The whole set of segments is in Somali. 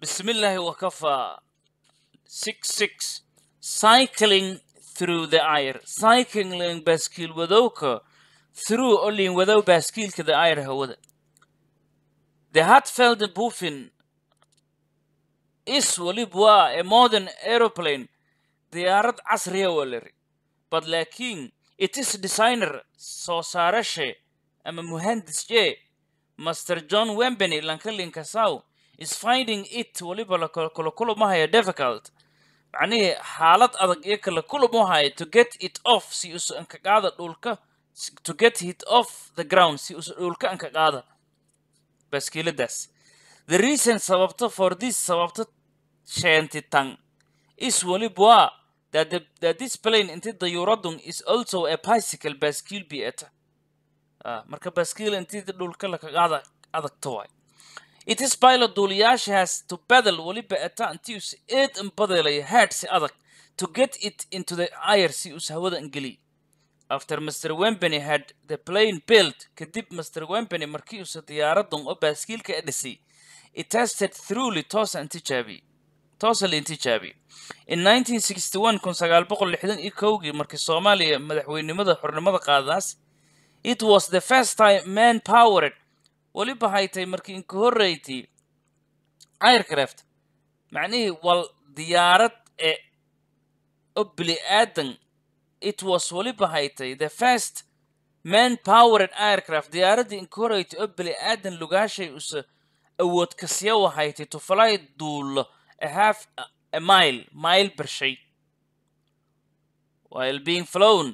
Bismillah wa kafa. 6-6. Cycling through the air. Cycling baaskiil wadowka. Through oo liin wadow baaskiilka the air hawada. The Hatfield Buffin is walib waa a modern aeroplane. Diyaarad casriya waa liri. But laakiin it is designer soo saarashe ama muhandis jee. Master John Wembeney lanka linkasaw is finding it waliba lakala kulub mahaya difficult macnihii xaalad adag iyo kala kulub mahaya to get it off si usu ankaqaada dhulka to get it off the ground si usu dhulka ankaqaada baskiiladaas the reason sababta for this sababta sheentitan is weliba that, that this plane inti dayuuradun is also a bicycle baskiil bi eta ah, marka baskiil inti dhulka lakaqaada adagta waay it is pilot duuliyaashaas to badel weliba attantius eed in badelaya headhsi adag to get it into the air si uus hawadan geliy after mr wembany had the plane built kadib mr wembany markii uuse diyaaradan oo baaskiilka a dhisay it tested throughly toosa intijaabi toosa la intijaabi in nineteen kun sagaal boqol lixdan iyo kowgii markii soomaaliya madaxweynimada xornimada qaadanaas it was the first time man powered weliba haytay markii inka horreytii aircraft macnihii wal diyaarad e o bili aadan it was weliba haytay the first man powered aircraft diyaaraddii inka horreyti o bili aadan lugaashay use awood kasiya waxay to fly duulo a half a mile mile bershay while being flown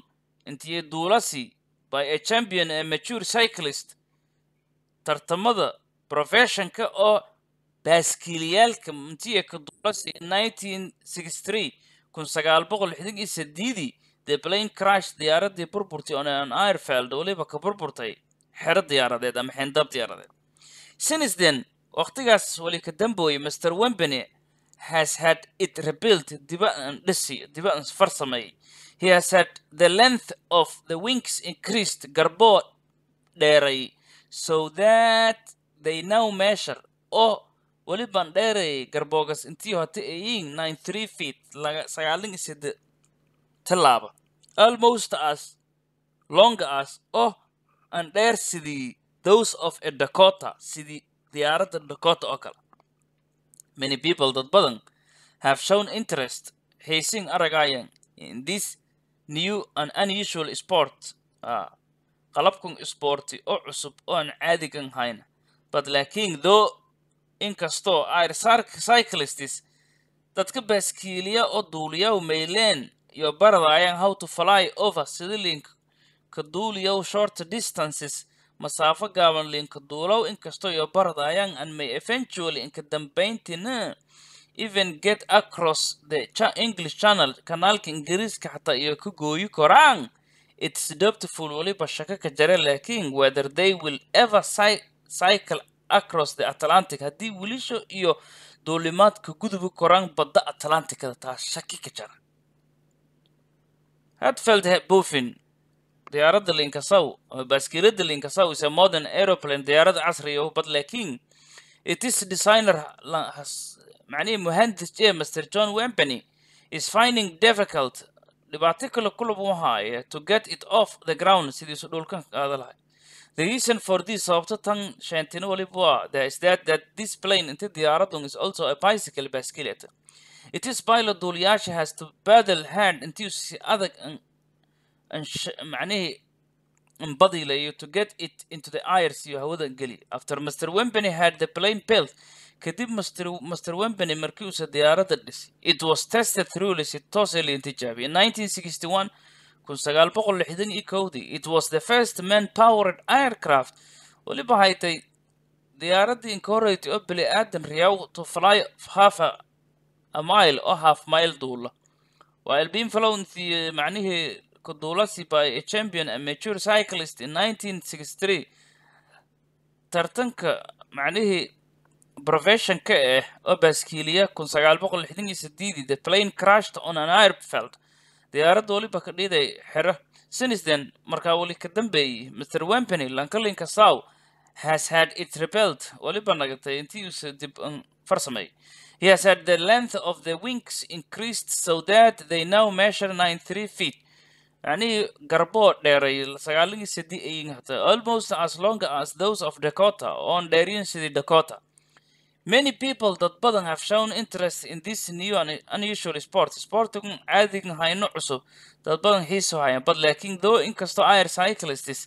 intii duulasi by a champion a mature cyclist tartamada profeshonka oo baaskiiliyaalka mantiaka duulasi nineteen sixty three the plane crash diyaaradii burburtay on an airfield weliba ka burburtay xero diyaaradeed ama xeendab diyaaradeed since then waqtigaas weli ka damboyay mr wembany has had it rebuilt diba aan dhisi diba aan farsameeyay he has had the length of the wings increased garboo dheeray so that they now measure oo oh, weli baan garboogas intii hota ayin nine three feet sagaalin iyo side tallaaba almost as long as oh aan dheer sidii those of a dakota sidii diyaaradda dakota oo kale many people dad badan have shown interest haysing aragayan in this new and unusual sport uh, qalabkan isboorti oo cusub oo oan caadigan hayn bad laakiin doo inkastoo cyclists dadka baaskiiliya oo duuliyaw mayleen iyo baradayaan how to fly over sidilinka duuliyaw short distances masaafo gaaban linka duulow inkastoo iyo baradayaan and may eventually inka dambayntina even get across the english channel kanaalka ingiriiska xataa iyo ka gooyi koraan It's doubtful waliba shaka ka jara laakiin whether they will ever cycle across the Atlantic haddii wiilasha iyo duulimaadka gudubi koraan badda Atlanticada taa shaki ka jara Hatfield Buffin diyaaradda Linkasaw baaskiilada Linkasaw is a modern aeroplane diyaarad casri ah bad laakiin it is designer معنيه مهندس جي مستر جون ويمبني is finding difficult dhibaato kale kulub waxaaye eh, to get it off the ground sidiisu dhulkan kaada lahay the reason for this sababto tan sheentino waliba the is that that this plane inta diyaaradun is also a bicycle basculate it is pilot duuliyaasha has to battle hand intii si adag macnihii inbadilayo to get it into the irc hawada geli after mr wembany had the plane belt kadib master wembany markii uuse diyaaradda dhisi it was tested through ah lisitose la intijaabi in 1961 1961 it was the first man powered aircraft weliba haytay diyaaradii incorate oo beli aadan riyaw to fly half a mile oo half mile duula waa elbiin flowntii eh, macnihii duulasi by a champion amateur cyclist in tartanka macnihii brofeshanka ah eh, oo baskiiliya kun sagaal boqol lixdan sideedii the plane crashed on an airfield diyaaradda weliba ka dhiiday xero sinisden markaa weli ka dambeeyey master wempany lankalinka sow has had it rebelled weliba nagatay intii uuse dib farsamay he has had the length of the wings increased so that they now measure nine three feet yacnii garboo dheeray sagaalin iyo sadii hata almost as long as those of dakota oon dheeriyin sidii dakota Many people dad badan have shown interest in this new and unusual sport. Sportigan caadigan hayno cusub dad badan xiiso hayan but laakiin though inkastoo air cyclists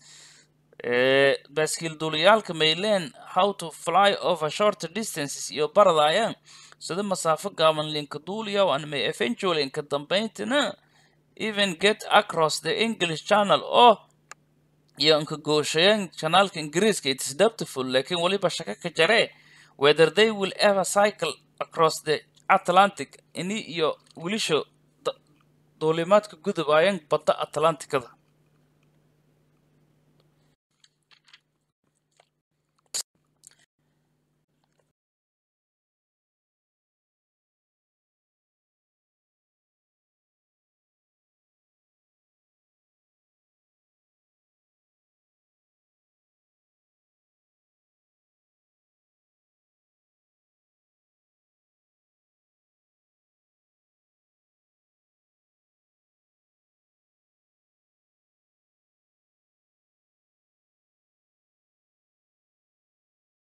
eh, baaskiil duulayaalka mayleen how to fly over short distances iyo baradayaan sida masaafo gaaban linka duulayaw and may eventually inka dambayntina even get across the english channel oo iyo inka gooshayaan janaalka ingiriiska it is doubtful laakiin weliba shaka ka jaree whether they will ever cycle across the atlantic ini iyo wilisho duulimaadka gudub ayaan badda atlantikada